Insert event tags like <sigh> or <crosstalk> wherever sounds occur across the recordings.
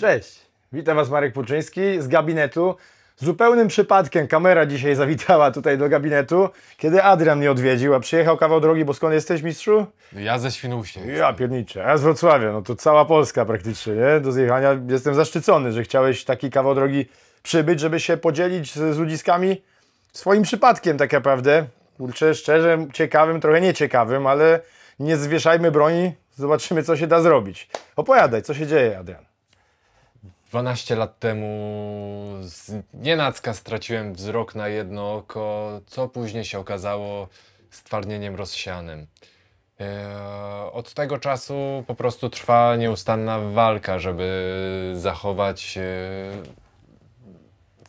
Cześć, witam Was Marek Puczyński z gabinetu. Zupełnym przypadkiem kamera dzisiaj zawitała tutaj do gabinetu, kiedy Adrian mnie odwiedził, a przyjechał kawał drogi, bo skąd jesteś mistrzu? No ja ze Świnoujścia. Ja pierniczę, ja z Wrocławia, no to cała Polska praktycznie, nie? Do zjechania jestem zaszczycony, że chciałeś taki kawał drogi przybyć, żeby się podzielić z, z ludziskami swoim przypadkiem tak naprawdę. Kurczę, szczerze, ciekawym, trochę nieciekawym, ale nie zwieszajmy broni, zobaczymy co się da zrobić. Opowiadaj, co się dzieje Adrian. 12 lat temu z nienacka straciłem wzrok na jedno oko, co później się okazało stwardnieniem rozsianym. E, od tego czasu po prostu trwa nieustanna walka, żeby zachować e,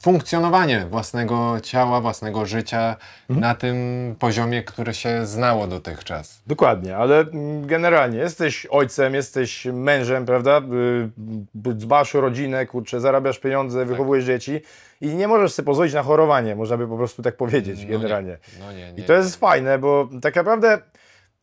funkcjonowanie własnego ciała, własnego życia mhm. na tym poziomie, który się znało dotychczas. Dokładnie, ale mm, generalnie jesteś ojcem, jesteś mężem, prawda? Y, dbasz o rodzinę, kurczę, zarabiasz pieniądze, tak. wychowujesz dzieci i nie możesz sobie pozwolić na chorowanie, można by po prostu tak powiedzieć no generalnie. Nie. No nie, nie, I to jest fajne, bo tak naprawdę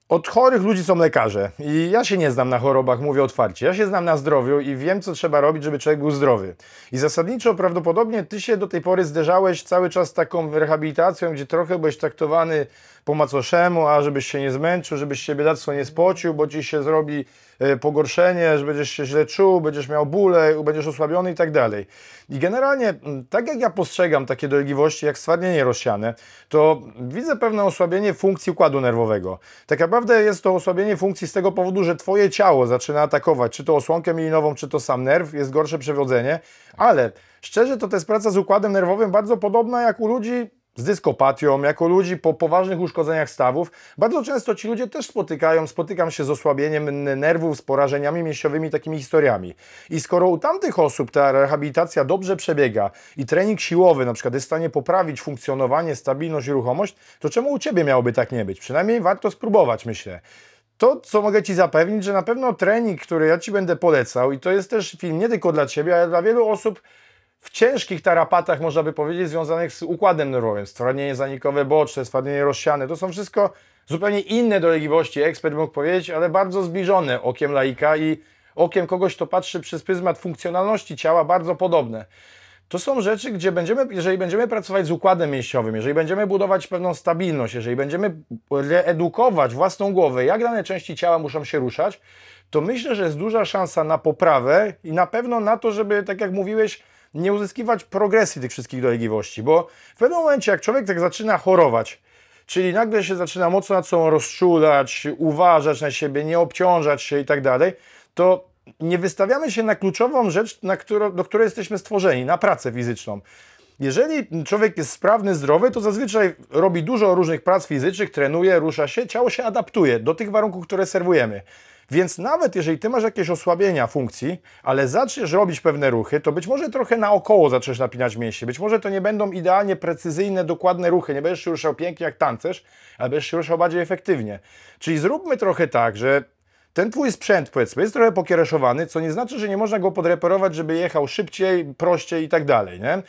od chorych ludzi są lekarze i ja się nie znam na chorobach, mówię otwarcie. Ja się znam na zdrowiu i wiem, co trzeba robić, żeby człowiek był zdrowy. I zasadniczo prawdopodobnie ty się do tej pory zderzałeś cały czas taką rehabilitacją, gdzie trochę byłeś traktowany po macoszemu, a żebyś się nie zmęczył, żebyś się biedactwo nie spocił, bo ci się zrobi e, pogorszenie, że będziesz się źle czuł, będziesz miał bóle, będziesz osłabiony i tak dalej. I generalnie, mm, tak jak ja postrzegam takie dolegliwości jak stwardnienie rozsiane, to widzę pewne osłabienie funkcji układu nerwowego. Tak naprawdę jest to osłabienie funkcji z tego powodu, że twoje ciało zaczyna atakować, czy to osłonkę milinową, czy to sam nerw, jest gorsze przewodzenie, ale szczerze to to jest praca z układem nerwowym bardzo podobna jak u ludzi z dyskopatią, jako ludzi po poważnych uszkodzeniach stawów. Bardzo często ci ludzie też spotykają, spotykam się z osłabieniem nerwów, z porażeniami mięśniowymi, takimi historiami. I skoro u tamtych osób ta rehabilitacja dobrze przebiega i trening siłowy na przykład jest w stanie poprawić funkcjonowanie, stabilność i ruchomość, to czemu u Ciebie miałoby tak nie być? Przynajmniej warto spróbować, myślę. To, co mogę Ci zapewnić, że na pewno trening, który ja Ci będę polecał, i to jest też film nie tylko dla Ciebie, ale dla wielu osób, w ciężkich tarapatach, można by powiedzieć, związanych z układem nerwowym. Stwardnienie zanikowe boczne, stwardnienie rozsiane, to są wszystko zupełnie inne dolegliwości, ekspert mógł powiedzieć, ale bardzo zbliżone okiem laika i okiem kogoś, kto patrzy przez pryzmat funkcjonalności ciała, bardzo podobne. To są rzeczy, gdzie będziemy, jeżeli będziemy pracować z układem mięśniowym, jeżeli będziemy budować pewną stabilność, jeżeli będziemy edukować własną głowę, jak dane części ciała muszą się ruszać, to myślę, że jest duża szansa na poprawę i na pewno na to, żeby, tak jak mówiłeś, nie uzyskiwać progresji tych wszystkich dolegliwości, bo w pewnym momencie, jak człowiek tak zaczyna chorować, czyli nagle się zaczyna mocno nad sobą rozczulać, uważać na siebie, nie obciążać się i tak dalej, to nie wystawiamy się na kluczową rzecz, na którą, do której jesteśmy stworzeni, na pracę fizyczną. Jeżeli człowiek jest sprawny, zdrowy, to zazwyczaj robi dużo różnych prac fizycznych, trenuje, rusza się, ciało się adaptuje do tych warunków, które serwujemy. Więc nawet jeżeli ty masz jakieś osłabienia funkcji, ale zaczniesz robić pewne ruchy, to być może trochę naokoło zaczniesz napinać mięśnie. Być może to nie będą idealnie precyzyjne, dokładne ruchy. Nie będziesz się ruszał pięknie jak tancerz, ale będziesz się ruszał bardziej efektywnie. Czyli zróbmy trochę tak, że ten twój sprzęt, powiedzmy, jest trochę pokiereszowany, co nie znaczy, że nie można go podreperować, żeby jechał szybciej, prościej i tak dalej, nie?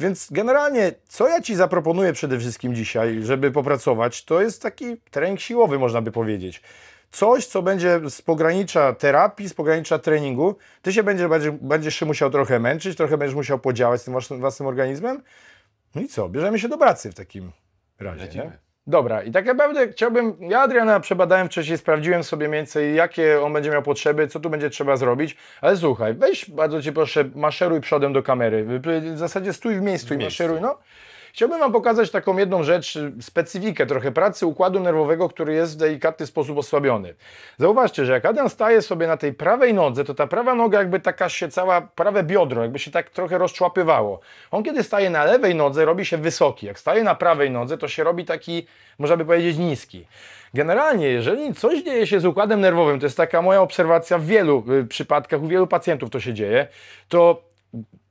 Więc generalnie, co ja Ci zaproponuję przede wszystkim dzisiaj, żeby popracować, to jest taki trening siłowy, można by powiedzieć coś, co będzie z pogranicza terapii, z pogranicza treningu. Ty się będziesz, będziesz się musiał trochę męczyć, trochę będziesz musiał podziałać z tym własnym, własnym organizmem. No i co, bierzemy się do pracy w takim razie. Dobra, i tak naprawdę chciałbym, ja Adriana przebadałem wcześniej, sprawdziłem sobie mniej więcej, jakie on będzie miał potrzeby, co tu będzie trzeba zrobić, ale słuchaj, weź bardzo Cię proszę, maszeruj przodem do kamery, w zasadzie stój w miejscu w i maszeruj, no. Chciałbym Wam pokazać taką jedną rzecz, y, specyfikę trochę pracy układu nerwowego, który jest w delikatny sposób osłabiony. Zauważcie, że jak Adam staje sobie na tej prawej nodze, to ta prawa noga jakby taka się cała, prawe biodro, jakby się tak trochę rozczłapywało. On kiedy staje na lewej nodze, robi się wysoki. Jak staje na prawej nodze, to się robi taki, można by powiedzieć, niski. Generalnie, jeżeli coś dzieje się z układem nerwowym, to jest taka moja obserwacja w wielu y, przypadkach, u wielu pacjentów to się dzieje, to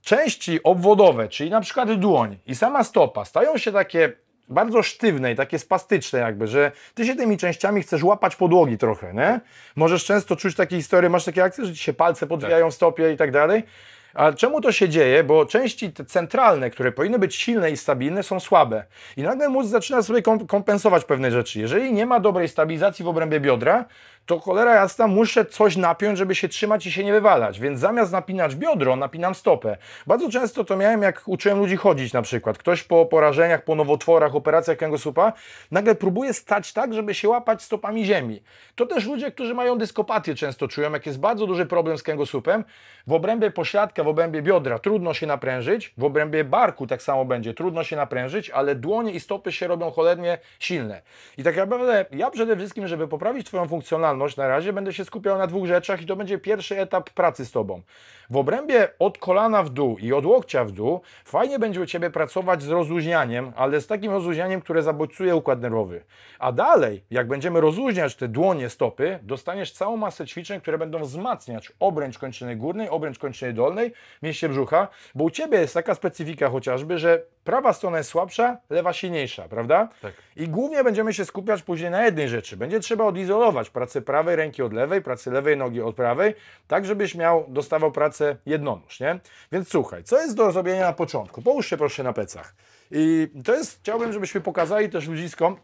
części obwodowe, czyli na przykład dłoń i sama stopa stają się takie bardzo sztywne i takie spastyczne jakby, że ty się tymi częściami chcesz łapać podłogi trochę, nie? Możesz często czuć takie historie, masz takie akcje, że ci się palce podwijają w stopie i tak dalej. A czemu to się dzieje? Bo części te centralne, które powinny być silne i stabilne, są słabe. I nagle mózg zaczyna sobie kompensować pewne rzeczy. Jeżeli nie ma dobrej stabilizacji w obrębie biodra, to cholera jasna muszę coś napiąć, żeby się trzymać i się nie wywalać. Więc zamiast napinać biodro, napinam stopę. Bardzo często to miałem, jak uczyłem ludzi chodzić na przykład. Ktoś po porażeniach, po nowotworach, operacjach kręgosłupa, nagle próbuje stać tak, żeby się łapać stopami ziemi. To też ludzie, którzy mają dyskopatię często czują, jak jest bardzo duży problem z kręgosłupem, w obrębie pośladka w obrębie biodra, trudno się naprężyć, w obrębie barku tak samo będzie, trudno się naprężyć, ale dłonie i stopy się robią cholernie silne. I tak naprawdę ja przede wszystkim, żeby poprawić Twoją funkcjonalność, na razie będę się skupiał na dwóch rzeczach i to będzie pierwszy etap pracy z Tobą. W obrębie od kolana w dół i od łokcia w dół fajnie będzie u Ciebie pracować z rozluźnianiem, ale z takim rozluźnianiem, które zabodźcuje układ nerwowy. A dalej, jak będziemy rozluźniać te dłonie, stopy, dostaniesz całą masę ćwiczeń, które będą wzmacniać obręcz kończyny górnej, obręcz kończyny dolnej mięśnie brzucha, bo u Ciebie jest taka specyfika chociażby, że prawa strona jest słabsza, lewa silniejsza, prawda? Tak. I głównie będziemy się skupiać później na jednej rzeczy. Będzie trzeba odizolować pracę prawej ręki od lewej, pracę lewej nogi od prawej, tak żebyś miał, dostawał pracę jednonóż, nie? Więc słuchaj, co jest do zrobienia na początku? Połóż się proszę na plecach. I to jest, chciałbym, żebyśmy pokazali też ludziskom,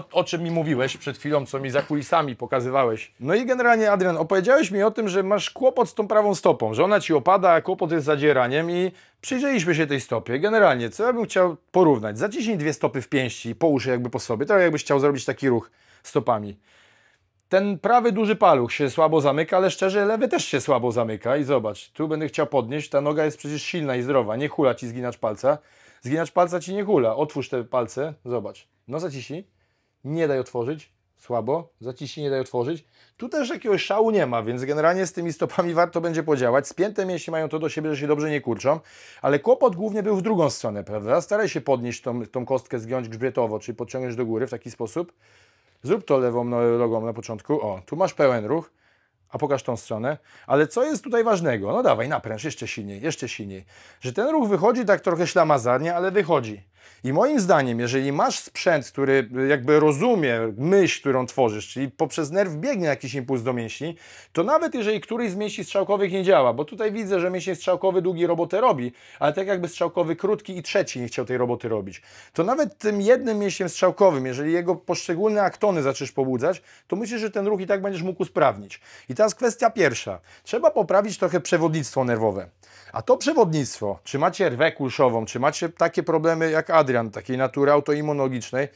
to, o czym mi mówiłeś przed chwilą, co mi za kulisami pokazywałeś. No i generalnie, Adrian, opowiedziałeś mi o tym, że masz kłopot z tą prawą stopą, że ona ci opada, kłopot jest zadzieraniem i przyjrzeliśmy się tej stopie. Generalnie, co ja bym chciał porównać? Zaciśnij dwie stopy w pięści i połóż jakby po sobie, tak jakbyś chciał zrobić taki ruch stopami. Ten prawy duży paluch się słabo zamyka, ale szczerze lewy też się słabo zamyka i zobacz, tu będę chciał podnieść, ta noga jest przecież silna i zdrowa, nie hula ci zginacz palca. Zginacz palca ci nie hula, otwórz te palce, zobacz. No zaciśnij nie daj otworzyć, słabo, zaciśnij, nie daj otworzyć. Tu też jakiegoś szału nie ma, więc generalnie z tymi stopami warto będzie podziałać. Spięte mięśnie mają to do siebie, że się dobrze nie kurczą, ale kłopot głównie był w drugą stronę, prawda? Staraj się podnieść tą, tą kostkę, zgiąć grzbietowo, czyli podciągnąć do góry w taki sposób. Zrób to lewą no, nogą na początku. O, tu masz pełen ruch a pokaż tą stronę. Ale co jest tutaj ważnego? No dawaj, napręż jeszcze silniej, jeszcze silniej. Że ten ruch wychodzi tak trochę ślamazarnie, ale wychodzi. I moim zdaniem, jeżeli masz sprzęt, który jakby rozumie myśl, którą tworzysz, czyli poprzez nerw biegnie jakiś impuls do mięśni, to nawet jeżeli któryś z mięśni strzałkowych nie działa, bo tutaj widzę, że mięsień strzałkowy długi robotę robi, ale tak jakby strzałkowy krótki i trzeci nie chciał tej roboty robić, to nawet tym jednym mięśniem strzałkowym, jeżeli jego poszczególne aktony zaczniesz pobudzać, to myślisz, że ten ruch i tak będziesz mógł usprawnić. I teraz kwestia pierwsza. Trzeba poprawić trochę przewodnictwo nerwowe. A to przewodnictwo, czy macie rwę kulszową, czy macie takie problemy jak Adrian, takiej natury autoimmunologicznej,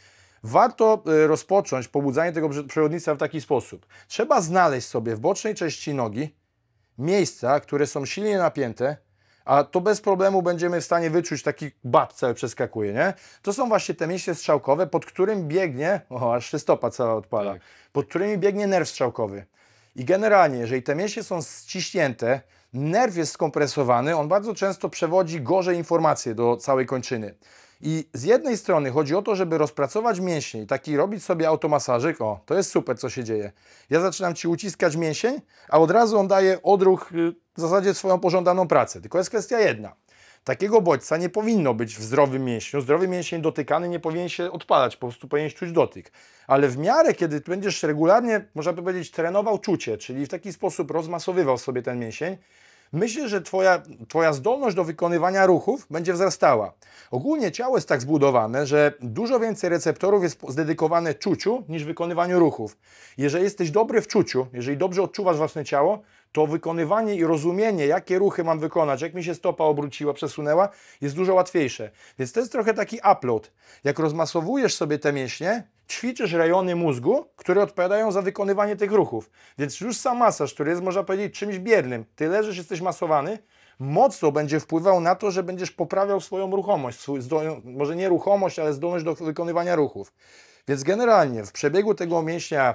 warto e, rozpocząć pobudzanie tego przewodnictwa w taki sposób. Trzeba znaleźć sobie w bocznej części nogi miejsca, które są silnie napięte, a to bez problemu będziemy w stanie wyczuć taki bat cały przeskakuje, nie? To są właśnie te mięśnie strzałkowe, pod którym biegnie, o, aż się stopa cała odpala, tak. pod którymi biegnie nerw strzałkowy. I generalnie, jeżeli te mięśnie są ściśnięte, nerw jest skompresowany, on bardzo często przewodzi gorzej informacje do całej kończyny. I z jednej strony chodzi o to, żeby rozpracować mięśnie i taki robić sobie automasażyk. O, to jest super, co się dzieje. Ja zaczynam Ci uciskać mięsień, a od razu on daje odruch, y, w zasadzie swoją pożądaną pracę. Tylko jest kwestia jedna. Takiego bodźca nie powinno być w zdrowym mięśniu. Zdrowy mięsień dotykany nie powinien się odpalać, po prostu powinien czuć dotyk. Ale w miarę, kiedy będziesz regularnie, można by powiedzieć, trenował czucie, czyli w taki sposób rozmasowywał sobie ten mięsień, myślę, że twoja, twoja zdolność do wykonywania ruchów będzie wzrastała. Ogólnie ciało jest tak zbudowane, że dużo więcej receptorów jest zdedykowane czuciu niż wykonywaniu ruchów. Jeżeli jesteś dobry w czuciu, jeżeli dobrze odczuwasz własne ciało, to wykonywanie i rozumienie, jakie ruchy mam wykonać, jak mi się stopa obróciła, przesunęła, jest dużo łatwiejsze. Więc to jest trochę taki upload. Jak rozmasowujesz sobie te mięśnie, ćwiczysz rejony mózgu, które odpowiadają za wykonywanie tych ruchów. Więc już sam masaż, który jest, można powiedzieć, czymś biernym, ty leżysz, jesteś masowany, mocno będzie wpływał na to, że będziesz poprawiał swoją ruchomość, swój, może nie ruchomość, ale zdolność do wykonywania ruchów. Więc generalnie w przebiegu tego mięśnia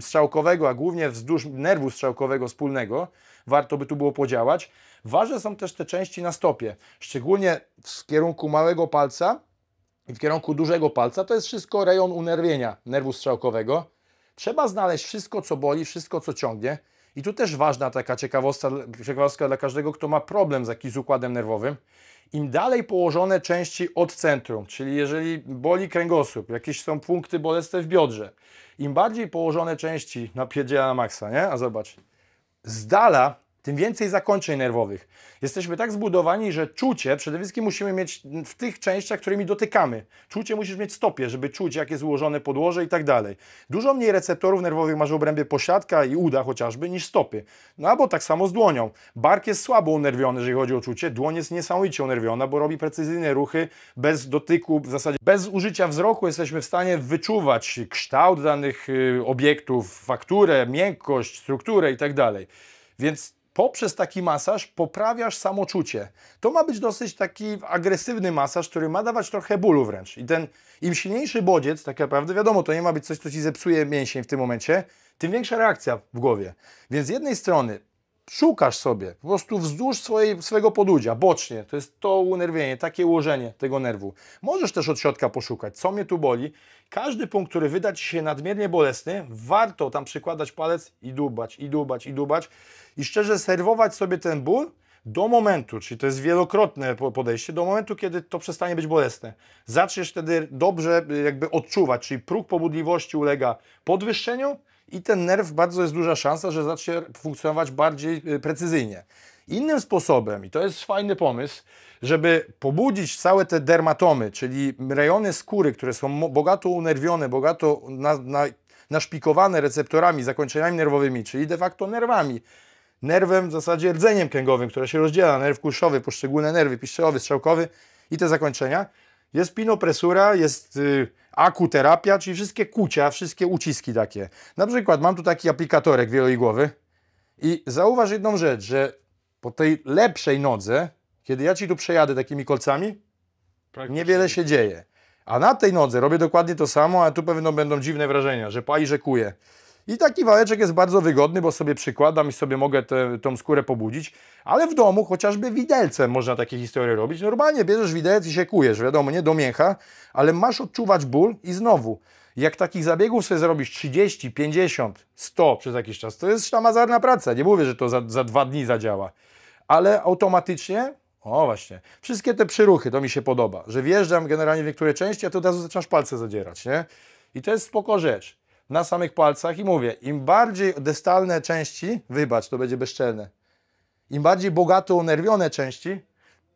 strzałkowego, a głównie wzdłuż nerwu strzałkowego wspólnego, warto by tu było podziałać. Ważne są też te części na stopie, szczególnie w kierunku małego palca w kierunku dużego palca, to jest wszystko rejon unerwienia nerwu strzałkowego. Trzeba znaleźć wszystko, co boli, wszystko, co ciągnie. I tu też ważna taka ciekawostka, ciekawostka dla każdego, kto ma problem z jakimś układem nerwowym. Im dalej położone części od centrum, czyli jeżeli boli kręgosłup, jakieś są punkty bolesne w biodrze, im bardziej położone części na na maksa, nie? A zobacz, z dala tym więcej zakończeń nerwowych. Jesteśmy tak zbudowani, że czucie przede wszystkim musimy mieć w tych częściach, którymi dotykamy. Czucie musisz mieć stopie, żeby czuć, jakie jest ułożone podłoże i tak dalej. Dużo mniej receptorów nerwowych masz w obrębie posiadka i uda chociażby niż stopy. No albo tak samo z dłonią. Bark jest słabo unerwiony, jeżeli chodzi o czucie, dłoń jest niesamowicie unerwiona, bo robi precyzyjne ruchy bez dotyku, w zasadzie bez użycia wzroku jesteśmy w stanie wyczuwać kształt danych y, obiektów, fakturę, miękkość, strukturę i tak dalej. Więc poprzez taki masaż poprawiasz samoczucie. To ma być dosyć taki agresywny masaż, który ma dawać trochę bólu wręcz. I ten im silniejszy bodziec, tak naprawdę wiadomo, to nie ma być coś, co ci zepsuje mięsień w tym momencie, tym większa reakcja w głowie. Więc z jednej strony szukasz sobie po prostu wzdłuż swojej, swojego podudzia, bocznie, to jest to unerwienie, takie ułożenie tego nerwu. Możesz też od środka poszukać, co mnie tu boli. Każdy punkt, który wyda Ci się nadmiernie bolesny, warto tam przykładać palec i dubać, i dubać, i dubać i szczerze serwować sobie ten ból do momentu, czyli to jest wielokrotne podejście, do momentu, kiedy to przestanie być bolesne. Zaczniesz wtedy dobrze y, jakby odczuwać, czyli próg pobudliwości ulega podwyższeniu, i ten nerw bardzo jest duża szansa, że zacznie funkcjonować bardziej y, precyzyjnie. Innym sposobem, i to jest fajny pomysł, żeby pobudzić całe te dermatomy, czyli rejony skóry, które są bogato unerwione, bogato na, na, naszpikowane receptorami, zakończeniami nerwowymi, czyli de facto nerwami. Nerwem w zasadzie rdzeniem kręgowym, które się rozdziela, nerw kulszowy, poszczególne nerwy, piszczelowy, strzałkowy i te zakończenia jest pinopresura, jest y, akuterapia, czyli wszystkie kucia, wszystkie uciski takie. Na przykład mam tu taki aplikatorek wieloigłowy i zauważ jedną rzecz, że po tej lepszej nodze, kiedy ja Ci tu przejadę takimi kolcami, niewiele się dzieje. A na tej nodze robię dokładnie to samo, a tu pewno będą dziwne wrażenia, że pali, że kuje. I taki wałeczek jest bardzo wygodny, bo sobie przykładam i sobie mogę te, tą skórę pobudzić, ale w domu chociażby widelcem można takie historie robić. Normalnie bierzesz widelec i się kujesz, wiadomo, nie do mięcha, ale masz odczuwać ból i znowu, jak takich zabiegów sobie zrobisz 30, 50, 100 przez jakiś czas, to jest szlamazarna praca. Nie mówię, że to za, za dwa dni zadziała, ale automatycznie o właśnie. Wszystkie te przyruchy, to mi się podoba, że wjeżdżam generalnie w niektóre części, a to od razu zaczynasz palce zadzierać, nie? I to jest spoko rzecz na samych palcach i mówię, im bardziej destalne części, wybacz, to będzie bezczelne, im bardziej bogato unerwione części,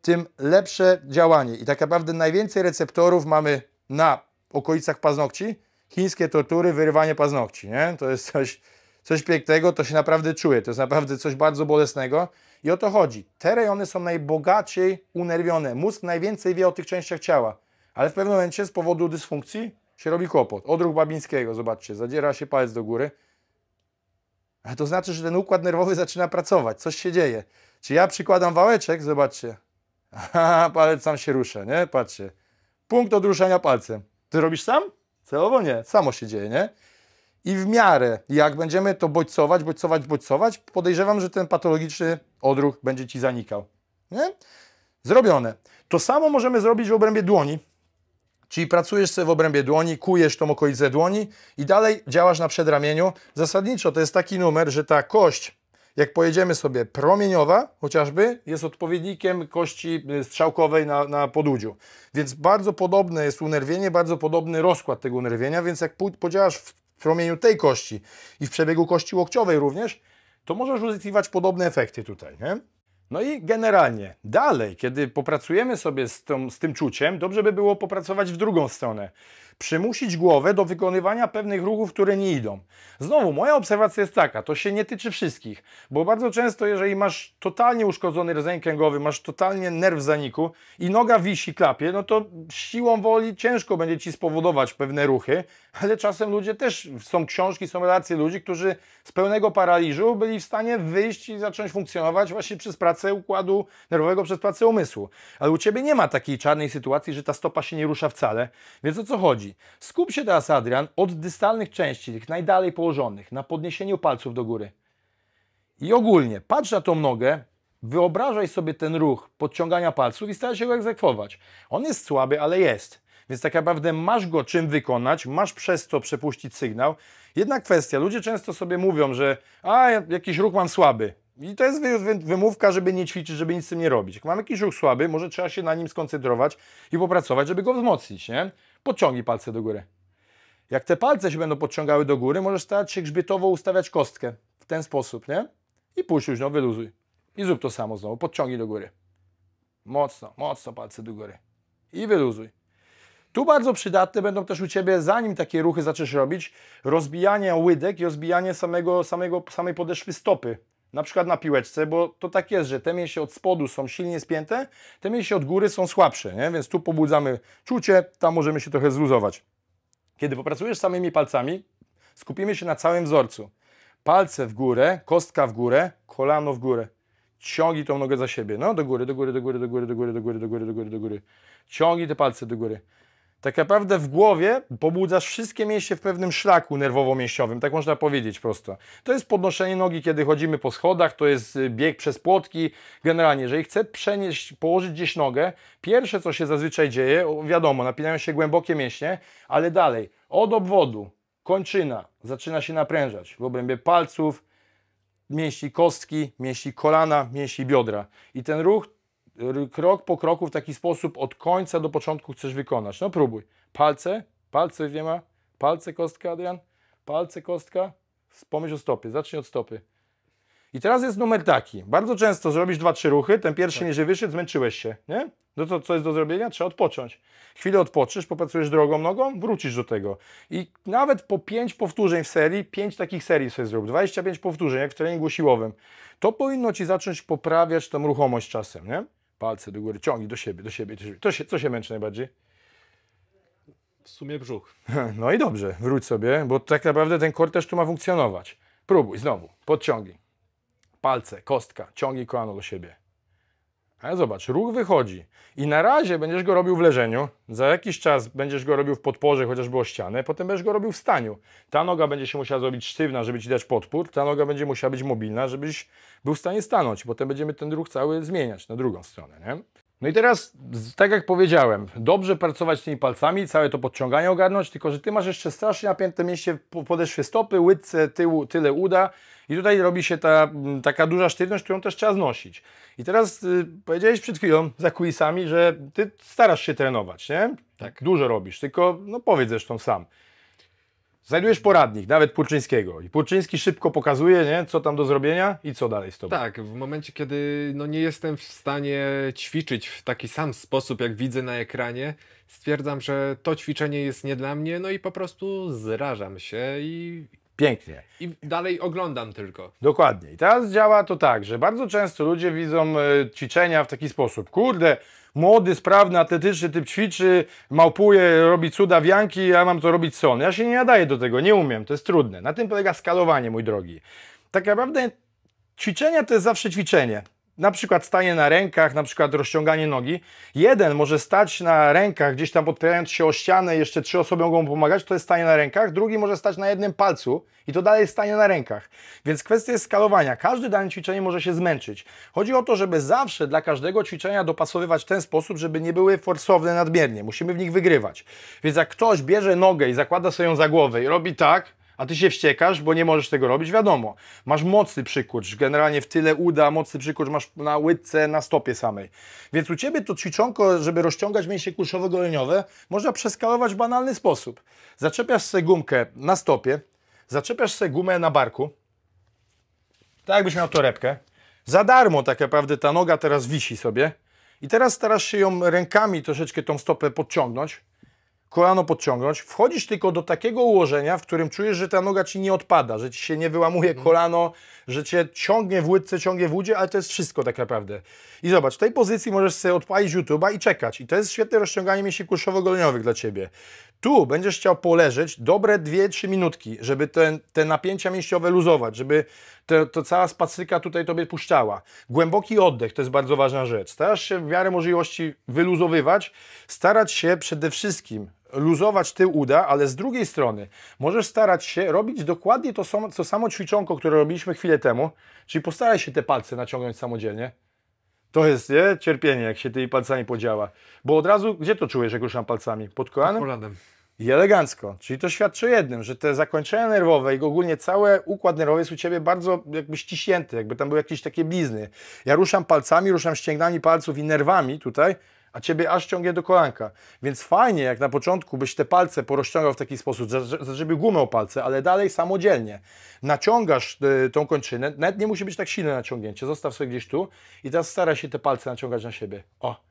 tym lepsze działanie. I tak naprawdę najwięcej receptorów mamy na okolicach paznokci. Chińskie tortury, wyrywanie paznokci, nie? To jest coś, coś pięknego, to się naprawdę czuje, to jest naprawdę coś bardzo bolesnego. I o to chodzi. Te rejony są najbogaciej unerwione. Mózg najwięcej wie o tych częściach ciała, ale w pewnym momencie z powodu dysfunkcji się robi kłopot. Odruch Babińskiego, zobaczcie, zadziera się palec do góry. Ale to znaczy, że ten układ nerwowy zaczyna pracować, coś się dzieje. Czy ja przykładam wałeczek, zobaczcie. A, palec sam się rusza, nie? Patrzcie. Punkt odruszania palcem. Ty robisz sam? Celowo nie, samo się dzieje, nie? I w miarę, jak będziemy to bodźcować, bodźcować, bodźcować, podejrzewam, że ten patologiczny odruch będzie Ci zanikał. Nie? Zrobione. To samo możemy zrobić w obrębie dłoni. Czyli pracujesz sobie w obrębie dłoni, kujesz tą okolicę dłoni i dalej działasz na przedramieniu. Zasadniczo to jest taki numer, że ta kość, jak pojedziemy sobie promieniowa chociażby, jest odpowiednikiem kości y, strzałkowej na, na podudziu. Więc bardzo podobne jest unerwienie, bardzo podobny rozkład tego unerwienia, więc jak podziałasz w promieniu tej kości i w przebiegu kości łokciowej również, to możesz uzyskiwać podobne efekty tutaj. Nie? No i generalnie dalej, kiedy popracujemy sobie z, tą, z tym czuciem, dobrze by było popracować w drugą stronę przymusić głowę do wykonywania pewnych ruchów, które nie idą. Znowu, moja obserwacja jest taka, to się nie tyczy wszystkich, bo bardzo często, jeżeli masz totalnie uszkodzony rdzeń kręgowy, masz totalnie nerw w zaniku i noga wisi, klapie, no to siłą woli ciężko będzie Ci spowodować pewne ruchy, ale czasem ludzie też, są książki, są relacje ludzi, którzy z pełnego paraliżu byli w stanie wyjść i zacząć funkcjonować właśnie przez pracę układu nerwowego, przez pracę umysłu. Ale u Ciebie nie ma takiej czarnej sytuacji, że ta stopa się nie rusza wcale, więc o co chodzi? chodzi. Skup się teraz, Adrian, od dystalnych części, tych najdalej położonych, na podniesieniu palców do góry. I ogólnie, patrz na tą nogę, wyobrażaj sobie ten ruch podciągania palców i staraj się go egzekwować. On jest słaby, ale jest. Więc tak naprawdę masz go czym wykonać, masz przez co przepuścić sygnał. Jedna kwestia, ludzie często sobie mówią, że a, jakiś ruch mam słaby. I to jest wymówka, żeby nie ćwiczyć, żeby nic z tym nie robić. Jak mam jakiś ruch słaby, może trzeba się na nim skoncentrować i popracować, żeby go wzmocnić, nie? podciągnij palce do góry. Jak te palce się będą podciągały do góry, możesz starać się grzbietowo ustawiać kostkę w ten sposób, nie? I puść już, no wyluzuj. I zrób to samo znowu, podciągnij do góry. Mocno, mocno palce do góry. I wyluzuj. Tu bardzo przydatne będą też u Ciebie, zanim takie ruchy zaczniesz robić, rozbijanie łydek i rozbijanie samego, samego, samej podeszwy stopy na przykład na piłeczce, bo to tak jest, że te mięśnie od spodu są silnie spięte, te mięśnie od góry są słabsze, nie? więc tu pobudzamy czucie, tam możemy się trochę zluzować. Kiedy popracujesz samymi palcami, skupimy się na całym wzorcu. Palce w górę, kostka w górę, kolano w górę. Ciągnij tą nogę za siebie. No, do góry, do góry, do góry, do góry, do góry, do góry, do góry, do góry, do góry. Ciągnij te palce do góry tak naprawdę w głowie pobudzasz wszystkie mięśnie w pewnym szlaku nerwowo-mięśniowym, tak można powiedzieć prosto. To jest podnoszenie nogi, kiedy chodzimy po schodach, to jest y, bieg przez płotki. Generalnie, jeżeli chcę przenieść, położyć gdzieś nogę, pierwsze co się zazwyczaj dzieje, wiadomo, napinają się głębokie mięśnie, ale dalej, od obwodu, kończyna zaczyna się naprężać w obrębie palców, mięśni kostki, mięśni kolana, mięśni biodra. I ten ruch krok po kroku w taki sposób od końca do początku chcesz wykonać. No próbuj. Palce, palce nie ma, palce kostka, Adrian, palce kostka, pomyśl o stopie, zacznij od stopy. I teraz jest numer taki. Bardzo często zrobisz dwa, trzy ruchy, ten pierwszy tak. nie że wyszedł, zmęczyłeś się, nie? No to co jest do zrobienia? Trzeba odpocząć. Chwilę odpoczysz, popracujesz drogą nogą, wrócisz do tego. I nawet po 5 powtórzeń w serii, 5 takich serii sobie zrób, 25 powtórzeń, jak w treningu siłowym. To powinno Ci zacząć poprawiać tą ruchomość czasem, nie? palce do góry, ciągnij do siebie, do siebie, do siebie. To się, co się męczy najbardziej? W sumie brzuch. <laughs> No i dobrze, wróć sobie, bo tak naprawdę ten kor też tu ma funkcjonować. Próbuj znowu, podciągi, Palce, kostka, ciągnij kolano do siebie. Ale zobacz, ruch wychodzi i na razie będziesz go robił w leżeniu, za jakiś czas będziesz go robił w podporze, chociażby o ścianę, potem będziesz go robił w staniu. Ta noga będzie się musiała zrobić sztywna, żeby ci dać podpór, ta noga będzie musiała być mobilna, żebyś był w stanie stanąć. Potem będziemy ten ruch cały zmieniać na drugą stronę, nie? No i teraz, tak jak powiedziałem, dobrze pracować tymi palcami, całe to podciąganie ogarnąć, tylko że ty masz jeszcze strasznie napięte mięśnie w podeszwie stopy, łydce, tyłu, tyle uda, i tutaj robi się ta mm, taka duża sztywność, którą też trzeba znosić. I teraz y, powiedziałeś przed chwilą za kulisami, że ty starasz się trenować, nie? Tak. Dużo robisz, tylko no powiedz zresztą sam. Znajdujesz poradnik, nawet Purczyńskiego. I Purczyński szybko pokazuje, nie, co tam do zrobienia i co dalej z tobą. Tak, w momencie, kiedy no, nie jestem w stanie ćwiczyć w taki sam sposób, jak widzę na ekranie, stwierdzam, że to ćwiczenie jest nie dla mnie, no i po prostu zrażam się i Pięknie. I dalej oglądam tylko. Dokładnie. I teraz działa to tak, że bardzo często ludzie widzą e, ćwiczenia w taki sposób. Kurde, młody, sprawny, atletyczny typ ćwiczy, małpuje, robi cuda wianki, ja mam to robić son. Ja się nie nadaję do tego, nie umiem, to jest trudne. Na tym polega skalowanie, mój drogi. Tak naprawdę ćwiczenia to jest zawsze ćwiczenie na przykład stanie na rękach, na przykład rozciąganie nogi. Jeden może stać na rękach, gdzieś tam podpierając się o ścianę, jeszcze trzy osoby mogą mu pomagać, to jest stanie na rękach. Drugi może stać na jednym palcu i to dalej stanie na rękach. Więc kwestia jest skalowania. Każdy dane ćwiczenie może się zmęczyć. Chodzi o to, żeby zawsze dla każdego ćwiczenia dopasowywać w ten sposób, żeby nie były forsowne nadmiernie. Musimy w nich wygrywać. Więc jak ktoś bierze nogę i zakłada sobie ją za głowę i robi tak, a ty się wściekasz, bo nie możesz tego robić, wiadomo. Masz mocny przykurcz, generalnie w tyle uda, mocny przykurcz masz na łydce, na stopie samej. Więc u ciebie to ćwiczonko, żeby rozciągać mięśnie kulszowo-goleniowe, można przeskalować w banalny sposób. Zaczepiasz sobie gumkę na stopie, zaczepiasz sobie gumę na barku, tak jakbyś miał torebkę, za darmo tak naprawdę ta noga teraz wisi sobie i teraz starasz się ją rękami troszeczkę tą stopę podciągnąć, kolano podciągnąć, wchodzisz tylko do takiego ułożenia, w którym czujesz, że ta noga Ci nie odpada, że Ci się nie wyłamuje mhm. kolano, że Cię ciągnie w łydce, ciągnie w łudzie, ale to jest wszystko tak naprawdę. I zobacz, w tej pozycji możesz sobie odpalić YouTube'a i czekać. I to jest świetne rozciąganie mięśni kulszowo goleniowych dla Ciebie. Tu będziesz chciał poleżeć dobre 2-3 minutki, żeby ten, te napięcia mięśniowe luzować, żeby te, to cała spacyka tutaj Tobie puszczała. Głęboki oddech to jest bardzo ważna rzecz. Starasz się w miarę możliwości wyluzowywać, starać się przede wszystkim luzować ty uda, ale z drugiej strony możesz starać się robić dokładnie to, samo, to samo ćwiczonko, które robiliśmy chwilę temu, czyli postaraj się te palce naciągnąć samodzielnie. To jest nie? cierpienie, jak się tymi palcami podziała. Bo od razu, gdzie to czujesz, jak ruszam palcami? Pod kolanem? Pod kolanem. I elegancko. Czyli to świadczy jednym, że te zakończenia nerwowe i ogólnie cały układ nerwowy jest u Ciebie bardzo jakby ściśnięty, jakby tam były jakieś takie blizny. Ja ruszam palcami, ruszam ścięgnami palców i nerwami tutaj, a ciebie aż ciągnie do kolanka. Więc fajnie, jak na początku byś te palce porozciągał w taki sposób, żeby gumę o palce, ale dalej samodzielnie. Naciągasz e, tą kończynę, nawet nie musi być tak silne naciągnięcie, zostaw sobie gdzieś tu i teraz staraj się te palce naciągać na siebie. O,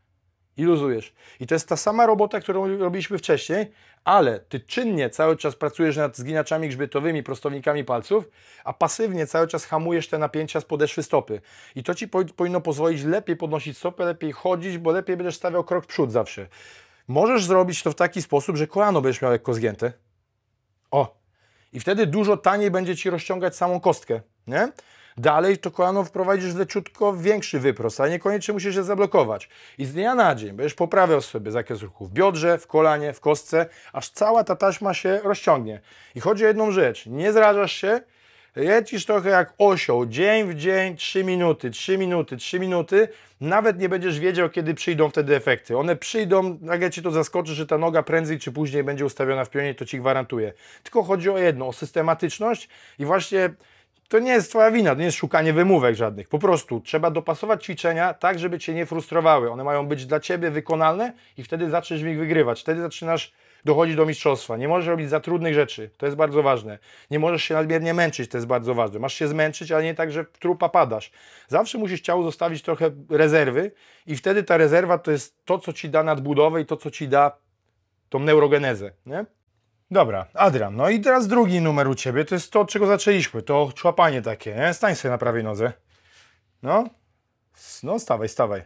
i luzujesz. I to jest ta sama robota, którą robiliśmy wcześniej, ale ty czynnie cały czas pracujesz nad zginaczami grzbietowymi, prostownikami palców, a pasywnie cały czas hamujesz te napięcia z podeszwy stopy. I to ci powinno pozwolić lepiej podnosić stopę, lepiej chodzić, bo lepiej będziesz stawiał krok w przód zawsze. Możesz zrobić to w taki sposób, że kolano będziesz miał lekko zgięte. O! I wtedy dużo taniej będzie ci rozciągać samą kostkę, nie? Dalej to kolano wprowadzisz leciutko większy wyprost, a niekoniecznie musisz je zablokować. I z dnia na dzień będziesz poprawiał sobie zakres ruchu w biodrze, w kolanie, w kostce, aż cała ta taśma się rozciągnie. I chodzi o jedną rzecz, nie zrażasz się, lecisz trochę jak osioł, dzień w dzień, 3 minuty, 3 minuty, 3 minuty, nawet nie będziesz wiedział, kiedy przyjdą wtedy efekty. One przyjdą, nagle Cię to zaskoczy, że ta noga prędzej czy później będzie ustawiona w pionie, to Ci gwarantuję. Tylko chodzi o jedno, o systematyczność i właśnie to nie jest Twoja wina, to nie jest szukanie wymówek żadnych. Po prostu trzeba dopasować ćwiczenia tak, żeby Cię nie frustrowały. One mają być dla Ciebie wykonalne i wtedy zaczniesz w nich wygrywać. Wtedy zaczynasz dochodzić do mistrzostwa. Nie możesz robić za trudnych rzeczy, to jest bardzo ważne. Nie możesz się nadmiernie męczyć, to jest bardzo ważne. Masz się zmęczyć, ale nie tak, że w trupa padasz. Zawsze musisz ciało zostawić trochę rezerwy i wtedy ta rezerwa to jest to, co Ci da nadbudowę i to, co Ci da tą neurogenezę. Nie? Dobra, Adrian, no i teraz drugi numer u Ciebie, to jest to, od czego zaczęliśmy, to człapanie takie, nie? Stań sobie na prawej nodze. No, no stawaj, stawaj.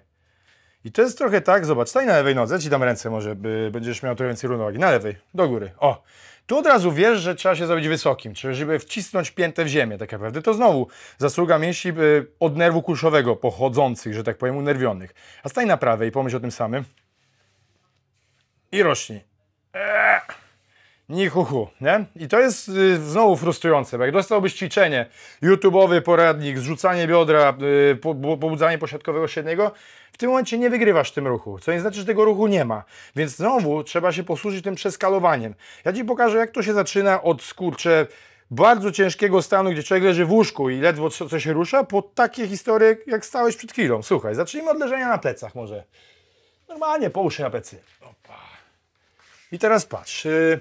I to jest trochę tak, zobacz, stań na lewej nodze, Ci dam ręce może, by będziesz miał trochę więcej równowagi. Na lewej, do góry, o. Tu od razu wiesz, że trzeba się zrobić wysokim, czyli żeby wcisnąć piętę w ziemię tak naprawdę. To znowu zasługa mięśni od nerwu kurszowego pochodzących, że tak powiem, unerwionych. A stań na prawej, pomyśl o tym samym. I rośnij. Eee ni huhu, nie? I to jest y, znowu frustrujące, bo jak dostałbyś ćwiczenie, YouTube'owy poradnik, zrzucanie biodra, y, po, pobudzanie posiadkowego średniego, w tym momencie nie wygrywasz w tym ruchu, co nie znaczy, że tego ruchu nie ma. Więc znowu trzeba się posłużyć tym przeskalowaniem. Ja Ci pokażę, jak to się zaczyna od, skurcze bardzo ciężkiego stanu, gdzie człowiek leży w łóżku i ledwo coś się rusza, po takie historie, jak stałeś przed chwilą. Słuchaj, zacznijmy od leżenia na plecach może. Normalnie, połóż się na plecy. Opa. I teraz patrz... Y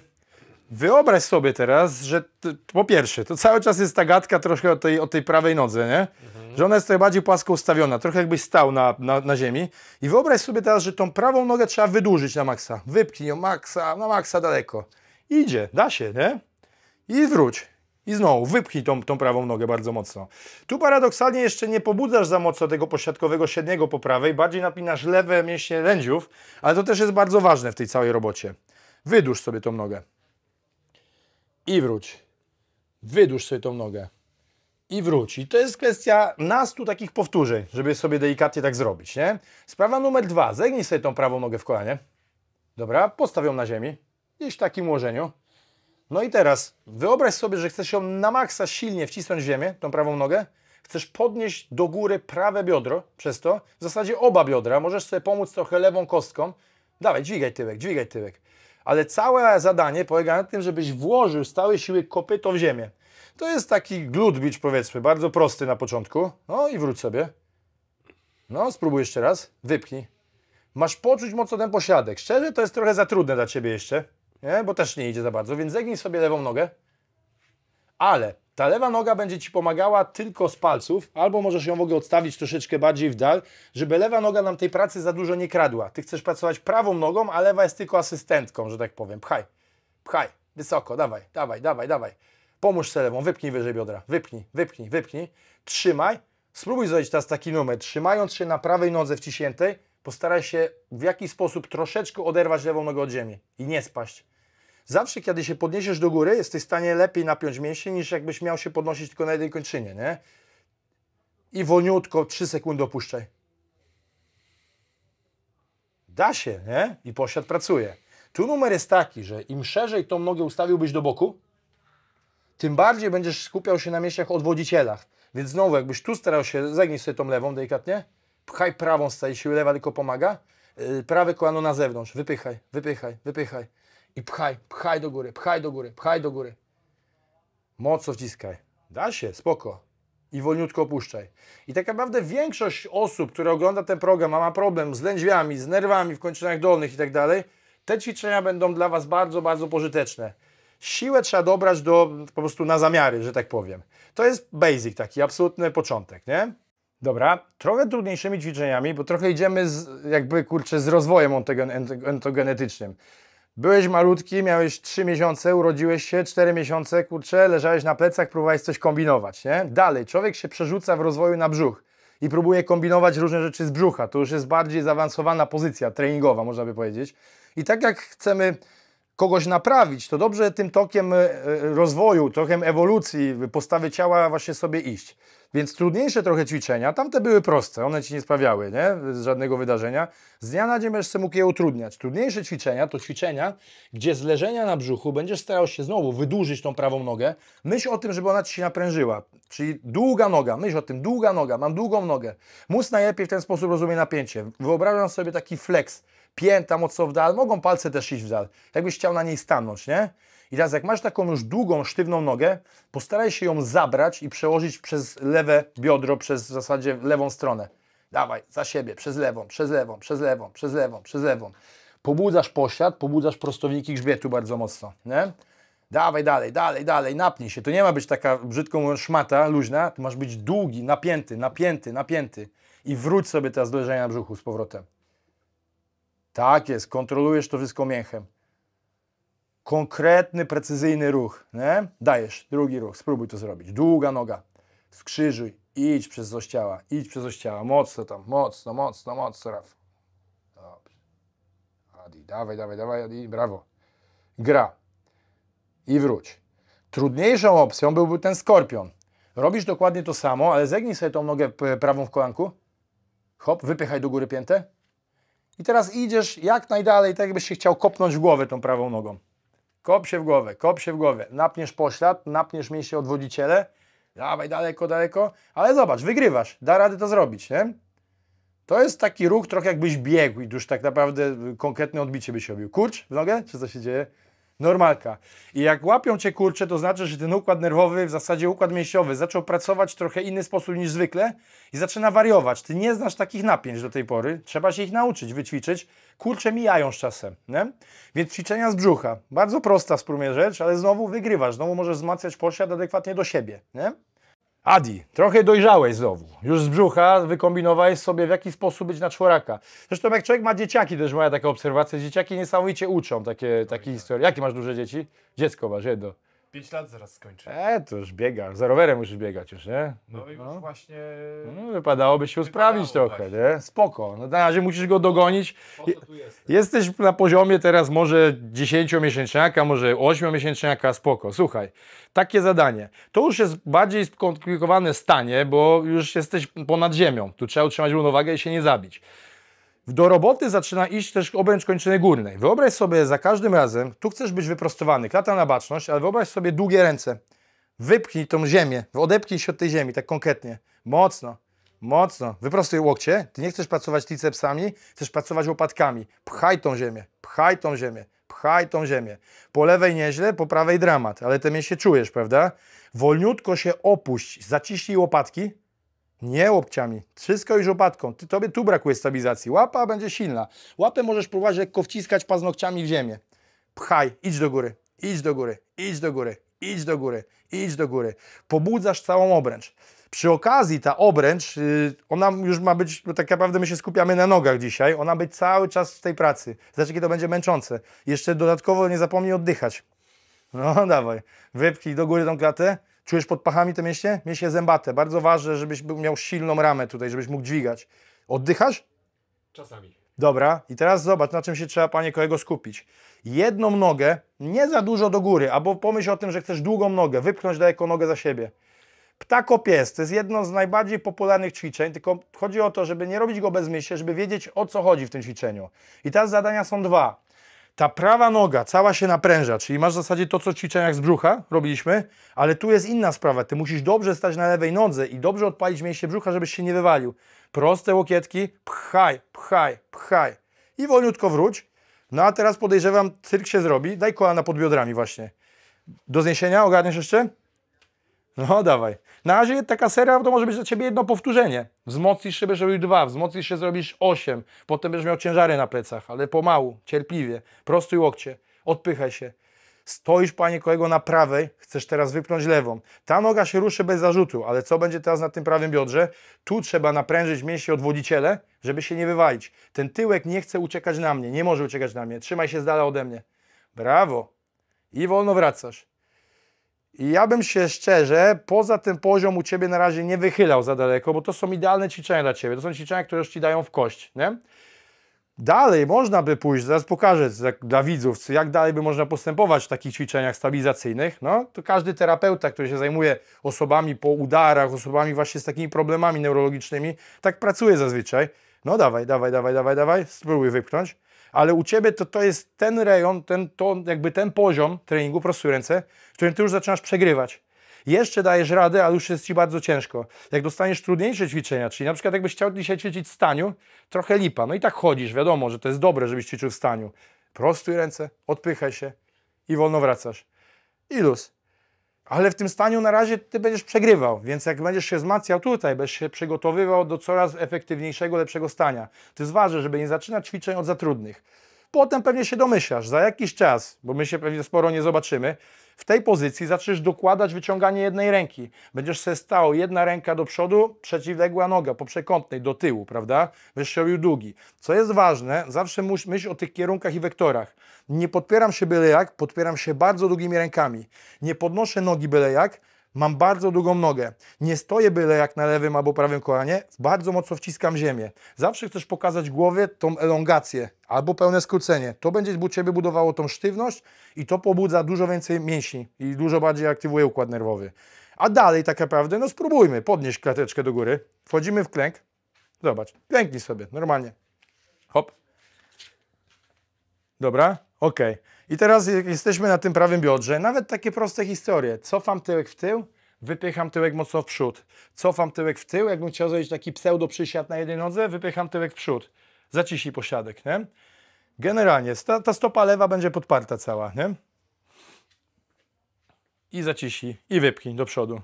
Wyobraź sobie teraz, że to, po pierwsze, to cały czas jest ta gadka troszkę o tej, o tej prawej nodze, nie? Mhm. Że ona jest trochę bardziej płasko ustawiona, trochę jakbyś stał na, na, na ziemi. I wyobraź sobie teraz, że tą prawą nogę trzeba wydłużyć na maksa. Wypchnij ją maksa, na maksa daleko. Idzie, da się, nie? I wróć. I znowu wypchnij tą, tą prawą nogę bardzo mocno. Tu paradoksalnie jeszcze nie pobudzasz za mocno tego pośladkowego średniego po prawej, bardziej napinasz lewe mięśnie lędziów, ale to też jest bardzo ważne w tej całej robocie. Wydłuż sobie tą nogę i wróć. Wydłuż sobie tą nogę i wróć. I to jest kwestia nastu takich powtórzeń, żeby sobie delikatnie tak zrobić, nie? Sprawa numer dwa. Zegnij sobie tą prawą nogę w kolanie. Dobra, postaw ją na ziemi, gdzieś w takim ułożeniu. No i teraz wyobraź sobie, że chcesz ją na maksa silnie wcisnąć w ziemię, tą prawą nogę. Chcesz podnieść do góry prawe biodro przez to, w zasadzie oba biodra. Możesz sobie pomóc trochę lewą kostką. Dawaj, dźwigaj tyłek, dźwigaj tyłek ale całe zadanie polega na tym, żebyś włożył z całej siły kopyto w ziemię. To jest taki gludbicz powiedzmy, bardzo prosty na początku. No i wróć sobie. No, spróbuj jeszcze raz. Wypchnij. Masz poczuć mocno ten pośladek. Szczerze, to jest trochę za trudne dla Ciebie jeszcze, nie? bo też nie idzie za bardzo, więc zegnij sobie lewą nogę. Ale ta lewa noga będzie Ci pomagała tylko z palców, albo możesz ją w ogóle odstawić troszeczkę bardziej w dal, żeby lewa noga nam tej pracy za dużo nie kradła. Ty chcesz pracować prawą nogą, a lewa jest tylko asystentką, że tak powiem. Pchaj, pchaj, wysoko, dawaj, dawaj, dawaj, dawaj. Pomóż sobie lewą, wypnij wyżej biodra, wypnij, wypnij, wypnij. Trzymaj, spróbuj zrobić teraz taki numer. Trzymając się na prawej nodze wciśniętej, postaraj się w jakiś sposób troszeczkę oderwać lewą nogę od ziemi i nie spaść. Zawsze, kiedy się podniesiesz do góry, jesteś w stanie lepiej napiąć mięśnie, niż jakbyś miał się podnosić tylko na jednej kończynie, nie? I wolniutko 3 sekundy opuszczaj. Da się, nie? I posiad pracuje. Tu numer jest taki, że im szerzej tą nogę ustawiłbyś do boku, tym bardziej będziesz skupiał się na mięśniach odwodzicielach. Więc znowu, jakbyś tu starał się, zegnij sobie tą lewą delikatnie, pchaj prawą z się siły, lewa tylko pomaga, y, prawe kolano na zewnątrz, wypychaj, wypychaj, wypychaj. I pchaj, pchaj do góry, pchaj do góry, pchaj do góry. Mocno wciskaj. Da się, spoko. I wolniutko opuszczaj. I tak naprawdę większość osób, które ogląda ten program, a ma problem z lędźwiami, z nerwami w kończynach dolnych i tak dalej, te ćwiczenia będą dla Was bardzo, bardzo pożyteczne. Siłę trzeba dobrać do, po prostu na zamiary, że tak powiem. To jest basic taki, absolutny początek, nie? Dobra, trochę trudniejszymi ćwiczeniami, bo trochę idziemy z, jakby, kurczę, z rozwojem ontogenetycznym. Byłeś malutki, miałeś 3 miesiące, urodziłeś się, 4 miesiące, kurczę, leżałeś na plecach, próbowałeś coś kombinować, nie? Dalej, człowiek się przerzuca w rozwoju na brzuch i próbuje kombinować różne rzeczy z brzucha. To już jest bardziej zaawansowana pozycja treningowa, można by powiedzieć. I tak jak chcemy kogoś naprawić, to dobrze tym tokiem e, e, rozwoju, tokiem ewolucji postawy ciała właśnie sobie iść. Więc trudniejsze trochę ćwiczenia, tamte były proste, one ci nie sprawiały nie? żadnego wydarzenia. Z dnia na dzień będziesz sobie mógł je utrudniać. Trudniejsze ćwiczenia to ćwiczenia, gdzie z leżenia na brzuchu będziesz starał się znowu wydłużyć tą prawą nogę. Myśl o tym, żeby ona ci się naprężyła. Czyli długa noga, myśl o tym, długa noga, mam długą nogę. Mus najlepiej w ten sposób rozumie napięcie. Wyobrażam sobie taki flex pięta mocno w dal, mogą palce też iść w dal, jakbyś chciał na niej stanąć, nie? I teraz jak masz taką już długą, sztywną nogę, postaraj się ją zabrać i przełożyć przez lewe biodro, przez w zasadzie lewą stronę. Dawaj, za siebie, przez lewą, przez lewą, przez lewą, przez lewą, przez lewą. Pobudzasz poślad, pobudzasz prostowniki grzbietu bardzo mocno, nie? Dawaj dalej, dalej, dalej, napnij się. To nie ma być taka brzydką szmata, luźna. to masz być długi, napięty, napięty, napięty. I wróć sobie teraz do leżenia na brzuchu z powrotem. Tak jest, kontrolujesz to wszystko mięchem. Konkretny, precyzyjny ruch, nie? Dajesz, drugi ruch, spróbuj to zrobić. Długa noga, skrzyżuj, idź przez oś ciała, idź przez oś ciała, mocno tam, mocno, mocno, mocno, Raf. Dobrze. Adi, dawaj, dawaj, dawaj, Adi, brawo. Gra. I wróć. Trudniejszą opcją byłby ten skorpion. Robisz dokładnie to samo, ale zegnij sobie tą nogę prawą w kolanku. Hop, wypychaj do góry piętę i teraz idziesz jak najdalej, tak jakbyś się chciał kopnąć w głowę tą prawą nogą. Kop się w głowę, kop się w głowę. Napniesz poślad, napniesz mięśnie odwodziciele. Dawaj daleko, daleko. Ale zobacz, wygrywasz. Da rady to zrobić, nie? To jest taki ruch trochę jakbyś biegł i już tak naprawdę konkretne odbicie byś robił. Kurcz w nogę? Czy co się dzieje? Normalka. I jak łapią cię kurcze, to znaczy, że ten układ nerwowy, w zasadzie układ mięśniowy, zaczął pracować w trochę inny sposób niż zwykle i zaczyna wariować. Ty nie znasz takich napięć do tej pory, trzeba się ich nauczyć, wyćwiczyć. Kurcze mijają z czasem, nie? Więc ćwiczenia z brzucha. Bardzo prosta w sprumie rzecz, ale znowu wygrywasz, znowu możesz wzmacniać posiad adekwatnie do siebie, nie? Adi, trochę dojrzałeś znowu. Już z brzucha wykombinowałeś sobie, w jaki sposób być na czworaka. Zresztą jak człowiek ma dzieciaki, też moja taka obserwacja, dzieciaki niesamowicie uczą takie, takie tak, tak. historie. Jakie masz duże dzieci? Dziecko masz, jedno. 5 lat zaraz skończy. E, to już biega, za rowerem musisz biegać już, nie? No i no. właśnie... No, wypadałoby się wypadało usprawnić trochę, nie? Spoko. No, na razie musisz go dogonić. Po co tu jesteś? jesteś na poziomie teraz może 10-miesięczniaka, może 8-miesięczniaka, spoko. Słuchaj, takie zadanie. To już jest bardziej skomplikowane stanie, bo już jesteś ponad ziemią. Tu trzeba utrzymać równowagę i się nie zabić. Do roboty zaczyna iść też obręcz kończyny górnej. Wyobraź sobie za każdym razem, tu chcesz być wyprostowany, klata na baczność, ale wyobraź sobie długie ręce. Wypchnij tą ziemię, odepchnij się od tej ziemi, tak konkretnie. Mocno, mocno. Wyprostuj łokcie. Ty nie chcesz pracować tricepsami, chcesz pracować łopatkami. Pchaj tą ziemię, pchaj tą ziemię, pchaj tą ziemię. Po lewej nieźle, po prawej dramat, ale te się czujesz, prawda? Wolniutko się opuść, zaciśnij łopatki, nie łopciami, wszystko już łopatką. Ty, tobie tu brakuje stabilizacji. Łapa będzie silna. Łapę możesz próbować lekko wciskać paznokciami w ziemię. Pchaj, idź do góry, idź do góry, idź do góry, idź do góry, idź do góry. Pobudzasz całą obręcz. Przy okazji ta obręcz, y, ona już ma być, tak naprawdę my się skupiamy na nogach dzisiaj, ona być cały czas w tej pracy. Znaczy, kiedy to będzie męczące. Jeszcze dodatkowo nie zapomnij oddychać. No dawaj, wypchnij do góry tą klatę, Czujesz pod pachami to mięśnie? Mięśnie zębate. Bardzo ważne, żebyś miał silną ramę tutaj, żebyś mógł dźwigać. Oddychasz? Czasami. Dobra, i teraz zobacz, na czym się trzeba, panie kolego, skupić. Jedną nogę, nie za dużo do góry, albo pomyśl o tym, że chcesz długą nogę, wypchnąć daleko nogę za siebie. Ptakopies to jest jedno z najbardziej popularnych ćwiczeń, tylko chodzi o to, żeby nie robić go bez bezmyślnie, żeby wiedzieć o co chodzi w tym ćwiczeniu. I teraz zadania są dwa ta prawa noga cała się napręża, czyli masz w zasadzie to, co w ćwiczeniach z brzucha robiliśmy, ale tu jest inna sprawa. Ty musisz dobrze stać na lewej nodze i dobrze odpalić mięśnie brzucha, żebyś się nie wywalił. Proste łokietki, pchaj, pchaj, pchaj. I wolniutko wróć. No a teraz podejrzewam, cyrk się zrobi. Daj kolana pod biodrami właśnie. Do zniesienia? Ogarniesz jeszcze? No dawaj. Na razie taka seria to może być dla Ciebie jedno powtórzenie. Wzmocnisz się, zrobić dwa, wzmocnisz się, zrobisz osiem. Potem będziesz miał ciężary na plecach, ale pomału, cierpliwie. Prostuj łokcie, odpychaj się. Stoisz, panie kolego, na prawej, chcesz teraz wypnąć lewą. Ta noga się ruszy bez zarzutu, ale co będzie teraz na tym prawym biodrze? Tu trzeba naprężyć mięśnie odwodziciele, żeby się nie wywalić. Ten tyłek nie chce uciekać na mnie, nie może uciekać na mnie. Trzymaj się z dala ode mnie. Brawo. I wolno wracasz ja bym się szczerze poza ten poziom u Ciebie na razie nie wychylał za daleko, bo to są idealne ćwiczenia dla Ciebie. To są ćwiczenia, które już Ci dają w kość, nie? Dalej można by pójść, zaraz pokażę dla widzów, jak dalej by można postępować w takich ćwiczeniach stabilizacyjnych. No, to każdy terapeuta, który się zajmuje osobami po udarach, osobami właśnie z takimi problemami neurologicznymi, tak pracuje zazwyczaj. No dawaj, dawaj, dawaj, dawaj, dawaj, spróbuj wypchnąć ale u Ciebie to, to jest ten rejon, ten, to jakby ten poziom treningu, prostuj ręce, w którym Ty już zaczynasz przegrywać. Jeszcze dajesz radę, ale już jest Ci bardzo ciężko. Jak dostaniesz trudniejsze ćwiczenia, czyli na przykład jakbyś chciał dzisiaj ćwiczyć w staniu, trochę lipa, no i tak chodzisz, wiadomo, że to jest dobre, żebyś ćwiczył w staniu. Prostuj ręce, odpychaj się i wolno wracasz. I luz. Ale w tym staniu na razie ty będziesz przegrywał, więc jak będziesz się wzmacniał tutaj, będziesz się przygotowywał do coraz efektywniejszego, lepszego stania. Ty zważę, żeby nie zaczynać ćwiczeń od za trudnych. Potem pewnie się domyślasz, za jakiś czas, bo my się pewnie sporo nie zobaczymy, w tej pozycji zaczniesz dokładać wyciąganie jednej ręki. Będziesz sobie stało jedna ręka do przodu, przeciwległa noga po przekątnej do tyłu, prawda? Będziesz się robił długi. Co jest ważne, zawsze myśl o tych kierunkach i wektorach. Nie podpieram się byle jak, podpieram się bardzo długimi rękami. Nie podnoszę nogi byle jak, Mam bardzo długą nogę. Nie stoję byle jak na lewym albo prawym kolanie. Bardzo mocno wciskam ziemię. Zawsze chcesz pokazać głowie tą elongację albo pełne skrócenie. To będzie u Ciebie budowało tą sztywność i to pobudza dużo więcej mięśni i dużo bardziej aktywuje układ nerwowy. A dalej tak naprawdę, no spróbujmy podnieść klateczkę do góry. Wchodzimy w klęk. Zobacz, klęknij sobie, normalnie. Hop. Dobra, okej. Okay. I teraz jesteśmy na tym prawym biodrze, nawet takie proste historie. Cofam tyłek w tył, wypycham tyłek mocno w przód. Cofam tyłek w tył, jakbym chciał zrobić taki pseudo przysiad na jednej nodze, wypycham tyłek w przód. Zaciśnij posiadek, nie? Generalnie ta, ta stopa lewa będzie podparta cała, nie? I zaciśnij, i wypchnij do przodu.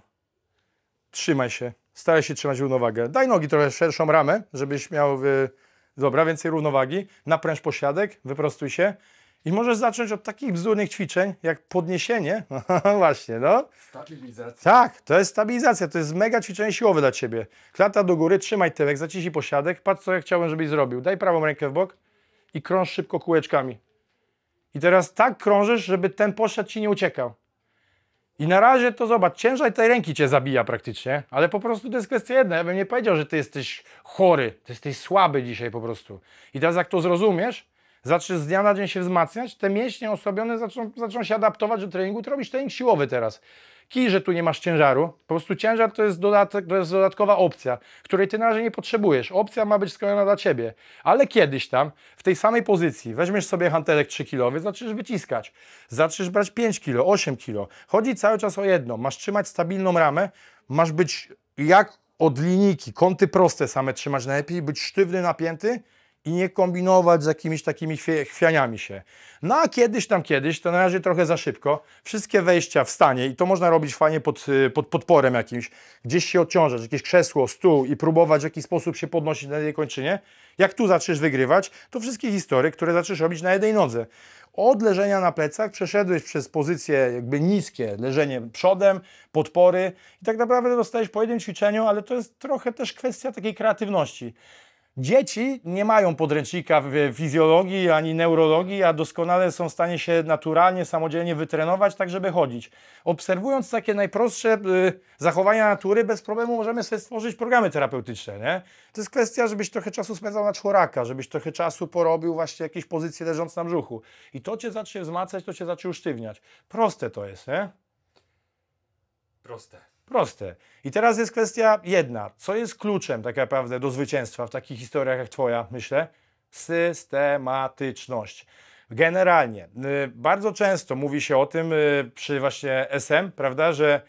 Trzymaj się, staraj się trzymać równowagę. Daj nogi trochę szerszą ramę, żebyś miał, y, dobra, więcej równowagi. Napręż posiadek, wyprostuj się i możesz zacząć od takich bzdurnych ćwiczeń, jak podniesienie. <laughs> Właśnie, no. Stabilizacja. Tak, to jest stabilizacja, to jest mega ćwiczenie siłowe dla Ciebie. Klata do góry, trzymaj tyłek, zaciśnij posiadek, patrz co ja chciałbym, żebyś zrobił. Daj prawą rękę w bok i krąż szybko kółeczkami. I teraz tak krążysz, żeby ten poszedł Ci nie uciekał. I na razie to zobacz, ciężar tej ręki cię zabija praktycznie, ale po prostu to jest kwestia jedna. Ja bym nie powiedział, że ty jesteś chory, ty jesteś słaby dzisiaj po prostu. I teraz jak to zrozumiesz, zaczniesz z dnia na dzień się wzmacniać, te mięśnie osłabione zaczną, zaczną się adaptować do treningu, ty robisz trening siłowy teraz. Kij, że tu nie masz ciężaru. Po prostu ciężar to jest, dodatek, to jest dodatkowa opcja, której ty na razie nie potrzebujesz. Opcja ma być skrojona dla ciebie. Ale kiedyś tam, w tej samej pozycji, weźmiesz sobie hantelek 3 kg, zaczniesz wyciskać. Zaczniesz brać 5 kilo, 8 kilo. Chodzi cały czas o jedno. Masz trzymać stabilną ramę, masz być jak od linijki, kąty proste same trzymać najlepiej, być sztywny, napięty, i nie kombinować z jakimiś takimi chwianiami się. No a kiedyś tam kiedyś, to na razie trochę za szybko, wszystkie wejścia w stanie i to można robić fajnie pod, y, pod podporem jakimś, gdzieś się odciążać, jakieś krzesło, stół i próbować w jakiś sposób się podnosić na tej kończynie. Jak tu zaczniesz wygrywać, to wszystkie historie, które zaczniesz robić na jednej nodze. Od leżenia na plecach przeszedłeś przez pozycje jakby niskie, leżenie przodem, podpory i tak naprawdę dostajesz po jednym ćwiczeniu, ale to jest trochę też kwestia takiej kreatywności. Dzieci nie mają podręcznika w fizjologii ani neurologii, a doskonale są w stanie się naturalnie, samodzielnie wytrenować, tak żeby chodzić. Obserwując takie najprostsze y, zachowania natury, bez problemu możemy sobie stworzyć programy terapeutyczne. Nie? To jest kwestia, żebyś trochę czasu spędzał na czworaka, żebyś trochę czasu porobił właśnie jakieś pozycje leżąc na brzuchu. I to cię zacznie wzmacniać, to cię zacznie usztywniać. Proste to jest, nie? Proste. Proste. I teraz jest kwestia jedna. Co jest kluczem tak naprawdę do zwycięstwa w takich historiach jak Twoja, myślę? Systematyczność. Generalnie, y, bardzo często mówi się o tym y, przy właśnie SM, prawda, że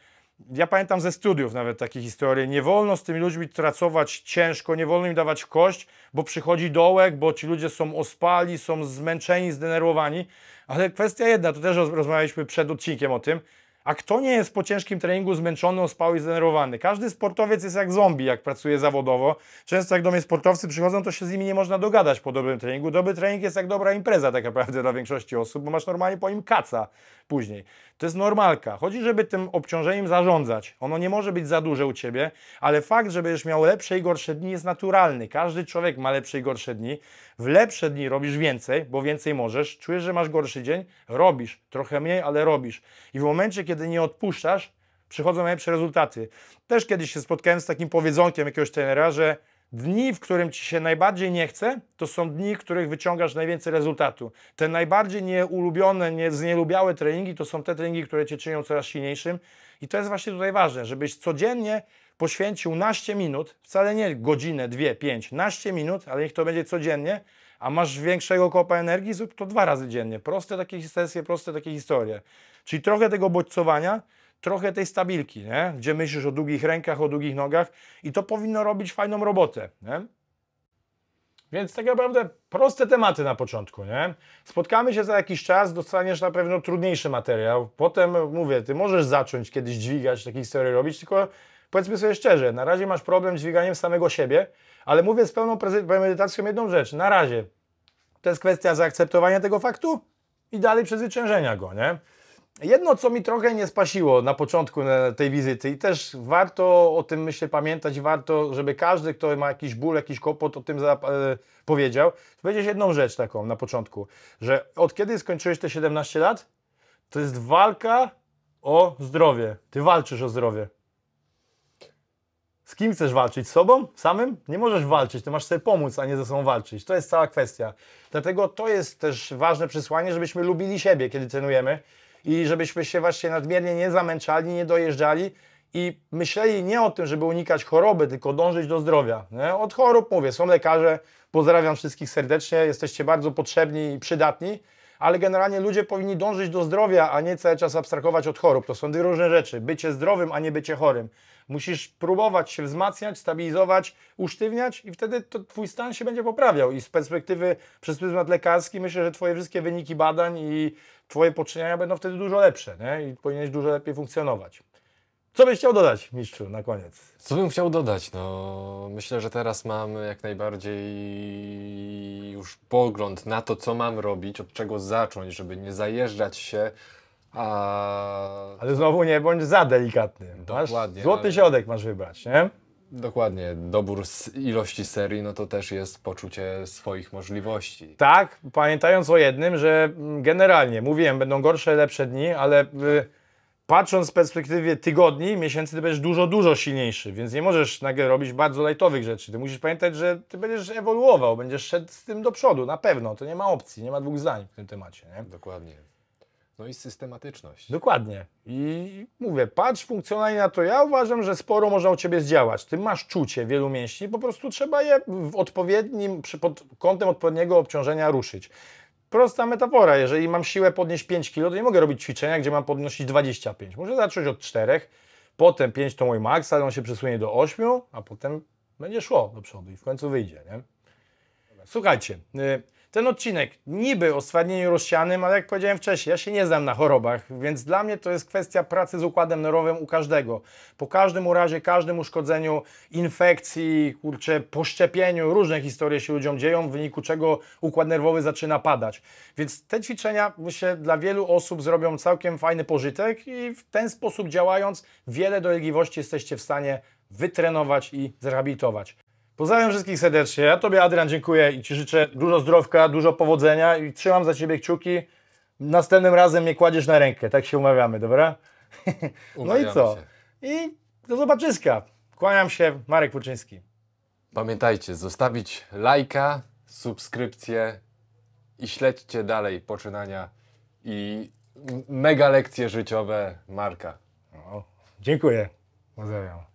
ja pamiętam ze studiów nawet takie historie. Nie wolno z tymi ludźmi pracować ciężko, nie wolno im dawać kość, bo przychodzi dołek, bo ci ludzie są ospali, są zmęczeni, zdenerwowani. Ale kwestia jedna, to też rozmawialiśmy przed odcinkiem o tym. A kto nie jest po ciężkim treningu zmęczony, ospały i zdenerwowany? Każdy sportowiec jest jak zombie, jak pracuje zawodowo. Często jak do mnie sportowcy przychodzą, to się z nimi nie można dogadać po dobrym treningu. Dobry trening jest jak dobra impreza tak naprawdę dla większości osób, bo masz normalnie po nim kaca później. To jest normalka. Chodzi, żeby tym obciążeniem zarządzać. Ono nie może być za duże u Ciebie, ale fakt, że będziesz miał lepsze i gorsze dni jest naturalny. Każdy człowiek ma lepsze i gorsze dni, w lepsze dni robisz więcej, bo więcej możesz. Czujesz, że masz gorszy dzień, robisz. Trochę mniej, ale robisz. I w momencie, kiedy nie odpuszczasz, przychodzą najlepsze rezultaty. Też kiedyś się spotkałem z takim powiedzonkiem jakiegoś trenera, że dni, w którym ci się najbardziej nie chce, to są dni, w których wyciągasz najwięcej rezultatu. Te najbardziej nieulubione, nie, znielubiałe treningi to są te treningi, które cię czynią coraz silniejszym. I to jest właśnie tutaj ważne, żebyś codziennie poświęcił naście minut, wcale nie godzinę, dwie, pięć, naście minut, ale niech to będzie codziennie, a masz większego kopa energii, zrób to dwa razy dziennie. Proste takie sesje, proste takie historie. Czyli trochę tego bodźcowania, trochę tej stabilki, nie? gdzie myślisz o długich rękach, o długich nogach i to powinno robić fajną robotę. Nie? Więc tak naprawdę proste tematy na początku, nie? Spotkamy się za jakiś czas, dostaniesz na pewno trudniejszy materiał. Potem, mówię, ty możesz zacząć kiedyś dźwigać, takie historie robić, tylko powiedzmy sobie szczerze, na razie masz problem z dźwiganiem samego siebie, ale mówię z pełną premedytacją jedną rzecz. Na razie to jest kwestia zaakceptowania tego faktu i dalej przezwyciężenia go, nie? Jedno, co mi trochę nie spasiło na początku tej wizyty i też warto o tym, myślę, pamiętać, warto, żeby każdy, kto ma jakiś ból, jakiś kłopot, o tym e, powiedział, powiedzieć jedną rzecz taką na początku, że od kiedy skończyłeś te 17 lat, to jest walka o zdrowie. Ty walczysz o zdrowie. Z kim chcesz walczyć? Z sobą? Samym? Nie możesz walczyć, ty masz sobie pomóc, a nie ze sobą walczyć. To jest cała kwestia. Dlatego to jest też ważne przesłanie, żebyśmy lubili siebie, kiedy trenujemy i żebyśmy się właśnie nadmiernie nie zamęczali, nie dojeżdżali i myśleli nie o tym, żeby unikać choroby, tylko dążyć do zdrowia. Nie? Od chorób mówię, są lekarze, pozdrawiam wszystkich serdecznie, jesteście bardzo potrzebni i przydatni, ale generalnie ludzie powinni dążyć do zdrowia, a nie cały czas abstrahować od chorób. To są dwie różne rzeczy. Bycie zdrowym, a nie bycie chorym. Musisz próbować się wzmacniać, stabilizować, usztywniać i wtedy to Twój stan się będzie poprawiał. I z perspektywy przez pryzmat lekarski myślę, że Twoje wszystkie wyniki badań i Twoje poczynienia będą wtedy dużo lepsze nie? i powinieneś dużo lepiej funkcjonować. Co byś chciał dodać, mistrzu, na koniec? Co bym chciał dodać? No, myślę, że teraz mam jak najbardziej już pogląd na to, co mam robić, od czego zacząć, żeby nie zajeżdżać się a... Ale znowu nie bądź za delikatny. Dokładnie. Masz złoty ale... środek masz wybrać, nie? Dokładnie. Dobór ilości serii, no to też jest poczucie swoich możliwości. Tak, pamiętając o jednym, że generalnie, mówiłem, będą gorsze, lepsze dni, ale y, patrząc z perspektywy tygodni, miesięcy, ty będziesz dużo, dużo silniejszy, więc nie możesz nagle robić bardzo lajtowych rzeczy. Ty musisz pamiętać, że ty będziesz ewoluował, będziesz szedł z tym do przodu, na pewno. To nie ma opcji, nie ma dwóch zdań w tym temacie. Nie? Dokładnie. No i systematyczność. Dokładnie. I mówię, patrz funkcjonalnie na to. Ja uważam, że sporo można u Ciebie zdziałać. Ty masz czucie wielu mięśni, po prostu trzeba je w odpowiednim, pod kątem odpowiedniego obciążenia ruszyć. Prosta metafora, jeżeli mam siłę podnieść 5 kg, to nie mogę robić ćwiczenia, gdzie mam podnosić 25. Muszę zacząć od 4, potem 5 to mój maks, ale on się przesunie do 8, a potem będzie szło do przodu i w końcu wyjdzie. Nie? Słuchajcie, y, ten odcinek niby o stwardnieniu rozsianym, ale jak powiedziałem wcześniej, ja się nie znam na chorobach, więc dla mnie to jest kwestia pracy z układem nerwowym u każdego. Po każdym urazie, każdym uszkodzeniu, infekcji, kurczę, poszczepieniu, różne historie się ludziom dzieją, w wyniku czego układ nerwowy zaczyna padać. Więc te ćwiczenia, myślę, dla wielu osób zrobią całkiem fajny pożytek i w ten sposób działając, wiele dolegliwości jesteście w stanie wytrenować i zrehabilitować. Pozdrawiam wszystkich serdecznie. Ja Tobie, Adrian, dziękuję i Ci życzę dużo zdrowka, dużo powodzenia i trzymam za Ciebie kciuki. Następnym razem mnie kładziesz na rękę, tak się umawiamy, dobra? Umawiamy <laughs> no i co? Się. I do zobaczyska. Kłaniam się, Marek Puczyński. Pamiętajcie, zostawić lajka, subskrypcję i śledźcie dalej poczynania i mega lekcje życiowe Marka. O, dziękuję. Pozdrawiam.